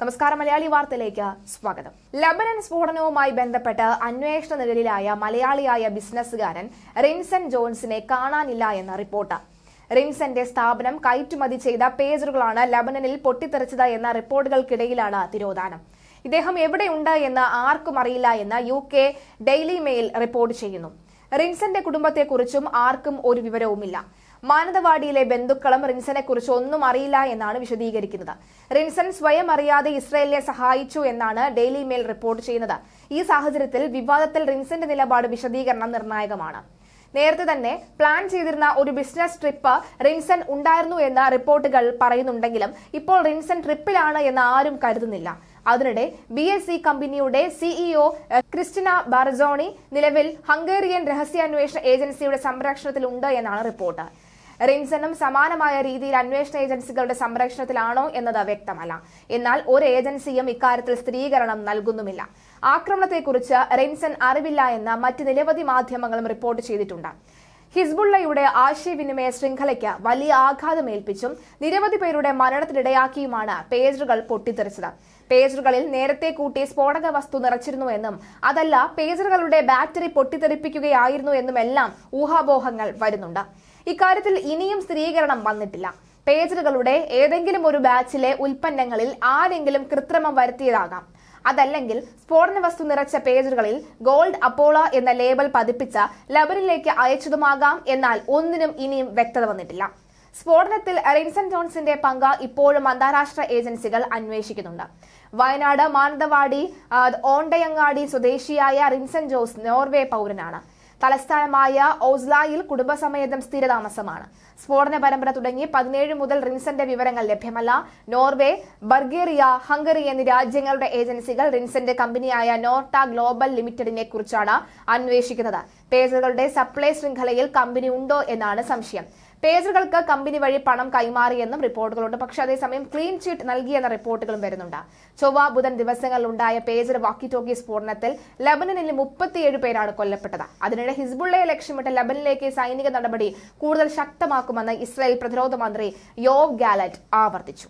നമസ്കാരം മലയാളി വാർത്തയിലേക്ക് സ്വാഗതം ലബനൻ സ്ഫോടനവുമായി ബന്ധപ്പെട്ട് അന്വേഷണ നിഴലിലായ മലയാളിയായ ബിസിനസ്സുകാരൻ റിൻസൻ ജോൺസിനെ കാണാനില്ല എന്ന റിപ്പോർട്ട് റിൻസന്റെ സ്ഥാപനം കയറ്റുമതി ചെയ്ത പേജറുകളാണ് ലബനനിൽ പൊട്ടിത്തെറിച്ചത് എന്ന റിപ്പോർട്ടുകൾക്കിടയിലാണ് തിരോധാനം ഇദ്ദേഹം എവിടെയുണ്ട് എന്ന് ആർക്കും അറിയില്ല എന്ന് U K Daily Mail report ചെയ്യുന്നു റിൻസന്റെ കുടുംബത്തെക്കുറിച്ചും ആർക്കും ഒരു വിവരവുമില്ല മാനന്തവാടിയിലെ ബന്ധുക്കളും റിൻസനെ കുറിച്ച് ഒന്നും അറിയില്ല എന്നാണ് വിശദീകരിക്കുന്നത് റിൻസൻ സ്വയം അറിയാതെ ഇസ്രയേലിനെ സഹായിച്ചു എന്നാണ് ഡെയിലി മെയിൽ റിപ്പോർട്ട് ചെയ്യുന്നത് ഈ സാഹചര്യത്തിൽ വിവാദത്തിൽ റിൻസന്റെ നിലപാട് വിശദീകരണം നിർണായകമാണ് നേരത്തെ തന്നെ പ്ലാൻ ചെയ്തിരുന്ന ഒരു ബിസിനസ് ട്രിപ്പ് റിൻസൻ ഉണ്ടായിരുന്നു എന്ന റിപ്പോർട്ടുകൾ പറയുന്നുണ്ടെങ്കിലും ഇപ്പോൾ റിൻസൻ ട്രിപ്പിലാണ് എന്ന് ആരും കരുതുന്നില്ല അതിനിടെ ബി എസ് സി കമ്പനിയുടെ സിഇഒ e ക്രിസ്റ്റിന ബാർസോണി നിലവിൽ ഹംഗേറിയൻ രഹസ്യാന്വേഷണ ഏജൻസിയുടെ സംരക്ഷണത്തിലുണ്ട് എന്നാണ് റിപ്പോർട്ട് റിംസനും സമാനമായ രീതിയിൽ അന്വേഷണ ഏജൻസികളുടെ സംരക്ഷണത്തിലാണോ എന്നത് വ്യക്തമല്ല എന്നാൽ ഒരു ഏജൻസിയും ഇക്കാര്യത്തിൽ സ്ഥിരീകരണം നൽകുന്നുമില്ല ആക്രമണത്തെക്കുറിച്ച് റിംസൺ അറിവില്ല എന്ന് മറ്റ് നിരവധി മാധ്യമങ്ങളും റിപ്പോർട്ട് ചെയ്തിട്ടുണ്ട് ഹിസ്ബുള്ളയുടെ ആശയവിനിമയ ശൃംഖലയ്ക്ക് വലിയ ആഘാതമേൽപ്പിച്ചും നിരവധി പേരുടെ മരണത്തിനിടയാക്കിയുമാണ് പേജറുകൾ പൊട്ടിത്തെറിച്ചത് പേജറുകളിൽ നേരത്തെ കൂട്ടി സ്ഫോടക വസ്തു നിറച്ചിരുന്നു എന്നും അതല്ല പേജറുകളുടെ ബാറ്ററി പൊട്ടിത്തെറിപ്പിക്കുകയായിരുന്നു എന്നുമെല്ലാം ഊഹാപോഹങ്ങൾ വരുന്നുണ്ട് ഇക്കാര്യത്തിൽ ഇനിയും സ്ഥിരീകരണം വന്നിട്ടില്ല പേജറുകളുടെ ഏതെങ്കിലും ഒരു ബാച്ചിലെ ഉൽപ്പന്നങ്ങളിൽ ആരെങ്കിലും കൃത്രിമം വരുത്തിയതാകാം അതല്ലെങ്കിൽ സ്ഫോടന വസ്തു നിറച്ച പേജുകളിൽ ഗോൾഡ് അപ്പോള എന്ന ലേബൽ പതിപ്പിച്ച ലബറിലേക്ക് അയച്ചതുമാകാം എന്നാൽ ഒന്നിനും ഇനിയും വ്യക്തത വന്നിട്ടില്ല സ്ഫോടനത്തിൽ റിൻസൺ ജോൺസിന്റെ പങ്ക് ഇപ്പോഴും അന്താരാഷ്ട്ര ഏജൻസികൾ അന്വേഷിക്കുന്നുണ്ട് വയനാട് മാനന്തവാടി ഓണ്ടയങ്ങാടി സ്വദേശിയായ റിൻസൺ ജോസ് നോർവേ പൗരനാണ് തലസ്ഥാനമായ ഓസ്ലായിൽ കുടുംബസമേതം സ്ഥിരതാമസമാണ് സ്ഫോടന പരമ്പര തുടങ്ങി പതിനേഴ് മുതൽ റിൻസന്റെ വിവരങ്ങൾ ലഭ്യമല്ല നോർവേ ബർഗേറിയ ഹംഗറി എന്നീ രാജ്യങ്ങളുടെ ഏജൻസികൾ റിൻസന്റെ കമ്പനിയായ നോർട്ട ഗ്ലോബൽ ലിമിറ്റഡിനെ കുറിച്ചാണ് അന്വേഷിക്കുന്നത് പേജുകളുടെ സപ്ലൈ ശൃംഖലയിൽ കമ്പനി ഉണ്ടോ എന്നാണ് സംശയം പേജറുകൾക്ക് കമ്പനി വഴി പണം കൈമാറിയെന്നും റിപ്പോർട്ടുകളുണ്ട് പക്ഷെ അതേസമയം ക്ലീൻ ചീറ്റ് നൽകിയെന്ന റിപ്പോർട്ടുകളും വരുന്നുണ്ട് ചൊവ്വ ബുധൻ ദിവസങ്ങളിലുണ്ടായ പേജർ വാക്കി ടോക്കി സ്ഫോടനത്തിൽ ലബനനിൽ മുപ്പത്തിയേഴ് പേരാണ് കൊല്ലപ്പെട്ടത് അതിനിടെ ഹിസ്ബുള്ളയെ ലക്ഷ്യമിട്ട് ലബനിലേക്ക് സൈനിക നടപടി കൂടുതൽ ശക്തമാക്കുമെന്ന് ഇസ്രായേൽ പ്രതിരോധ മന്ത്രി യോവ് ഗാലറ്റ് ആവർത്തിച്ചു